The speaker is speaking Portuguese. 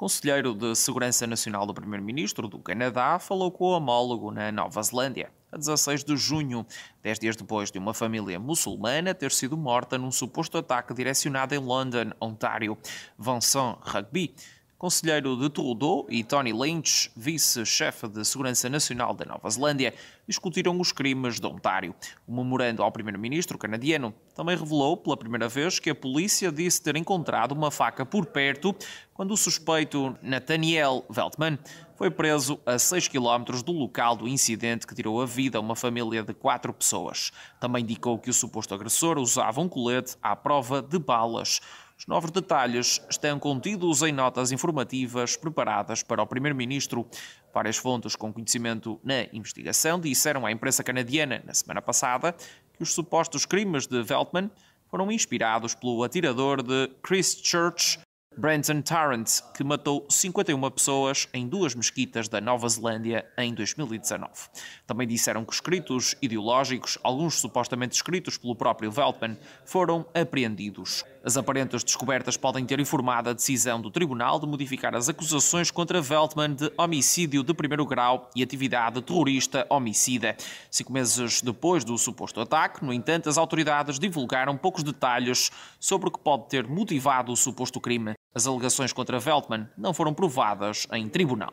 conselheiro de Segurança Nacional do Primeiro-Ministro do Canadá, falou com o homólogo na Nova Zelândia a 16 de junho, dez dias depois de uma família muçulmana ter sido morta num suposto ataque direcionado em London, Ontário. Vincent Rugby Conselheiro de Trudeau e Tony Lynch, vice-chefe de Segurança Nacional da Nova Zelândia, discutiram os crimes de Ontário. O memorando ao primeiro-ministro canadiano também revelou pela primeira vez que a polícia disse ter encontrado uma faca por perto quando o suspeito Nathaniel Veltman foi preso a 6 quilómetros do local do incidente que tirou a vida a uma família de quatro pessoas. Também indicou que o suposto agressor usava um colete à prova de balas. Os novos detalhes estão contidos em notas informativas preparadas para o Primeiro-Ministro. Várias fontes com conhecimento na investigação disseram à imprensa canadiana na semana passada que os supostos crimes de Veltman foram inspirados pelo atirador de Christchurch, Brandon Tarrant, que matou 51 pessoas em duas mesquitas da Nova Zelândia em 2019. Também disseram que escritos ideológicos, alguns supostamente escritos pelo próprio Veltman, foram apreendidos. As aparentes descobertas podem ter informado a decisão do tribunal de modificar as acusações contra Veltman de homicídio de primeiro grau e atividade terrorista homicida. Cinco meses depois do suposto ataque, no entanto, as autoridades divulgaram poucos detalhes sobre o que pode ter motivado o suposto crime. As alegações contra Veltman não foram provadas em tribunal.